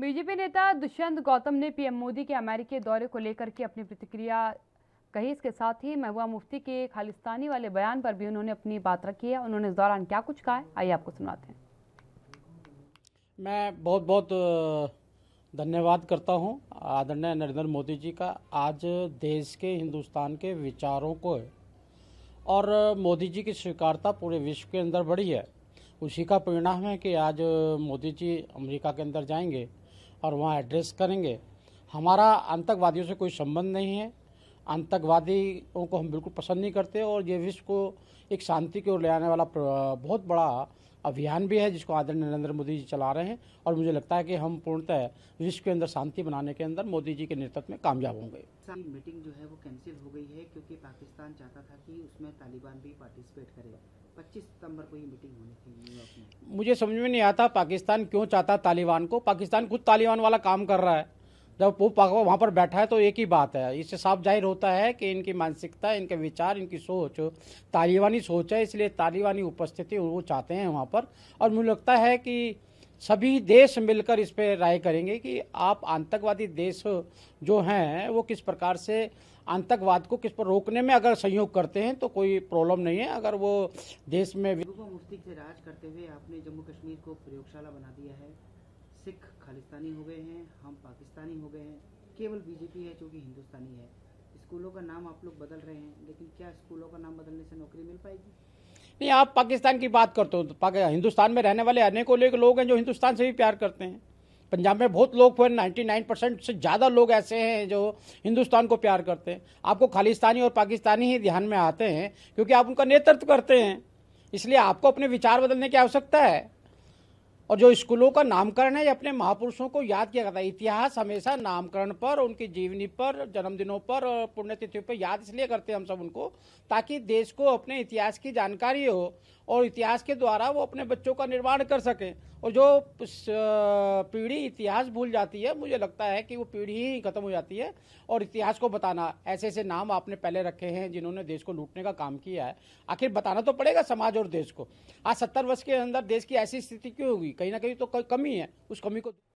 BJP नेता दुष्यंत गौतम ने PM Modi के अमेरिकी दौरे को लेकर के अपनी प्रतिक्रिया कही इसके साथ ही महबूबा मुफ्ती के खालिस्तानी वाले बयान पर भी उन्होंने अपनी बात रखी है उन्होंने इस दौरान क्या कुछ कहा है आइए आपको सुनाते हैं मैं बहुत बहुत धन्यवाद करता हूं आदरणीय नरेंद्र मोदी जी का आज देश के हिंदुस्तान के विचारों को और मोदी जी की स्वीकारता पूरे विश्व के अंदर बढ़ी है उसी का परिणाम है कि आज मोदी जी अमेरिका के अंदर जाएंगे और वहाँ एड्रेस करेंगे हमारा आतंकवादियों से कोई संबंध नहीं है आतंकवादियों को हम बिल्कुल पसंद नहीं करते और ये विश्व को एक शांति की ओर ले आने वाला बहुत बड़ा अभियान भी है जिसको आदरणीय नरेंद्र मोदी जी चला रहे हैं और मुझे लगता है कि हम पूर्णतः विश्व के अंदर शांति बनाने के अंदर मोदी जी के नेतृत्व में कामयाब होंगे मीटिंग जो है वो कैंसिल हो गई है क्योंकि पाकिस्तान चाहता था कि उसमें तालिबान भी पार्टिसिपेट करे 25 सितंबर को ये मीटिंग होनी थी मुझे समझ में नहीं आता पाकिस्तान क्यों चाहता तालिबान को पाकिस्तान खुद तालिबान वाला काम कर रहा है जब वो वहाँ पर बैठा है तो एक ही बात है इससे साफ जाहिर होता है कि इनकी मानसिकता इनके विचार इनकी सोच तालिबानी सोच है इसलिए तालिबानी उपस्थिति वो चाहते हैं वहाँ पर और मुझे लगता है कि सभी देश मिलकर इस पर राय करेंगे कि आप आतंकवादी देश जो हैं वो किस प्रकार से आतंकवाद को किस पर रोकने में अगर सहयोग करते हैं तो कोई प्रॉब्लम नहीं है अगर वो देश में मुफ्ती से राज करते हुए आपने जम्मू कश्मीर को प्रयोगशाला बना दिया है सिख खालिस्तानी हो गए हैं हम पाकिस्तानी हो गए हैं केवल बीजेपी है जो कि हिंदुस्तानी है स्कूलों का नाम आप लोग बदल रहे हैं लेकिन क्या स्कूलों का नाम बदलने से नौकरी मिल पाएगी नहीं आप पाकिस्तान की बात करते हो तो हिंदुस्तान में रहने वाले अनेकों लोग हैं जो हिंदुस्तान से भी प्यार करते हैं पंजाब में बहुत लोग नाइन्टी नाइन परसेंट से ज़्यादा लोग ऐसे हैं जो हिंदुस्तान को प्यार करते हैं आपको खालिस्तानी और पाकिस्तानी ही ध्यान में आते हैं क्योंकि आप उनका नेतृत्व करते हैं इसलिए आपको अपने विचार बदलने की आवश्यकता है और जो स्कूलों का नामकरण है ये अपने महापुरुषों को याद किया जाता है इतिहास हमेशा नामकरण पर उनकी जीवनी पर जन्मदिनों पर और पुण्यतिथियों पर याद इसलिए करते हैं हम सब उनको ताकि देश को अपने इतिहास की जानकारी हो और इतिहास के द्वारा वो अपने बच्चों का निर्माण कर सकें और जो पीढ़ी इतिहास भूल जाती है मुझे लगता है कि वो पीढ़ी ही खत्म हो जाती है और इतिहास को बताना ऐसे ऐसे नाम आपने पहले रखे हैं जिन्होंने देश को लूटने का काम किया है आखिर बताना तो पड़ेगा समाज और देश को आज सत्तर वर्ष के अंदर देश की ऐसी स्थिति क्यों हुई कहीं ना कहीं तो कमी है उस कमी को